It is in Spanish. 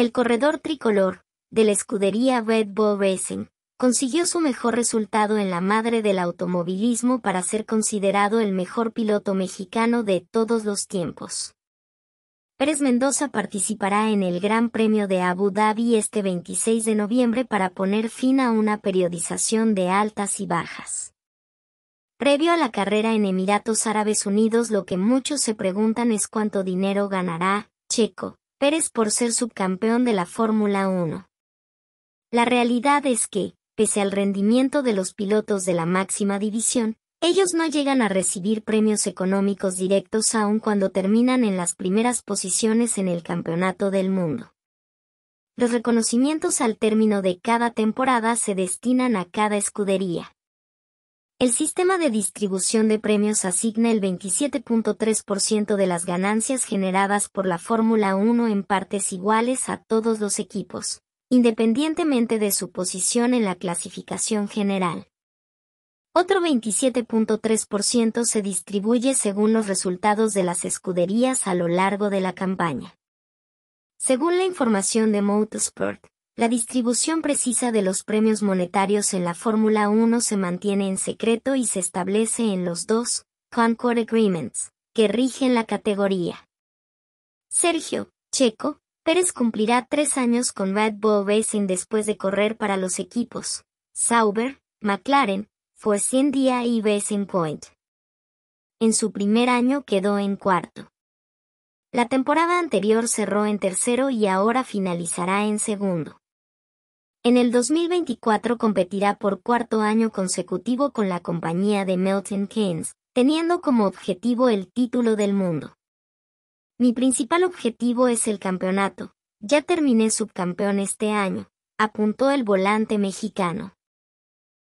El corredor tricolor, de la escudería Red Bull Racing, consiguió su mejor resultado en la madre del automovilismo para ser considerado el mejor piloto mexicano de todos los tiempos. Pérez Mendoza participará en el Gran Premio de Abu Dhabi este 26 de noviembre para poner fin a una periodización de altas y bajas. Previo a la carrera en Emiratos Árabes Unidos lo que muchos se preguntan es cuánto dinero ganará Checo, Pérez por ser subcampeón de la Fórmula 1. La realidad es que, pese al rendimiento de los pilotos de la máxima división, ellos no llegan a recibir premios económicos directos aun cuando terminan en las primeras posiciones en el campeonato del mundo. Los reconocimientos al término de cada temporada se destinan a cada escudería. El sistema de distribución de premios asigna el 27.3% de las ganancias generadas por la Fórmula 1 en partes iguales a todos los equipos, independientemente de su posición en la clasificación general. Otro 27.3% se distribuye según los resultados de las escuderías a lo largo de la campaña. Según la información de Motorsport, la distribución precisa de los premios monetarios en la Fórmula 1 se mantiene en secreto y se establece en los dos Concord Agreements, que rigen la categoría. Sergio, Checo, Pérez cumplirá tres años con Red Bull Racing después de correr para los equipos Sauber, McLaren, Force India y Racing Point. En su primer año quedó en cuarto. La temporada anterior cerró en tercero y ahora finalizará en segundo. En el 2024 competirá por cuarto año consecutivo con la compañía de Melton Keynes, teniendo como objetivo el título del mundo. Mi principal objetivo es el campeonato. Ya terminé subcampeón este año, apuntó el volante mexicano.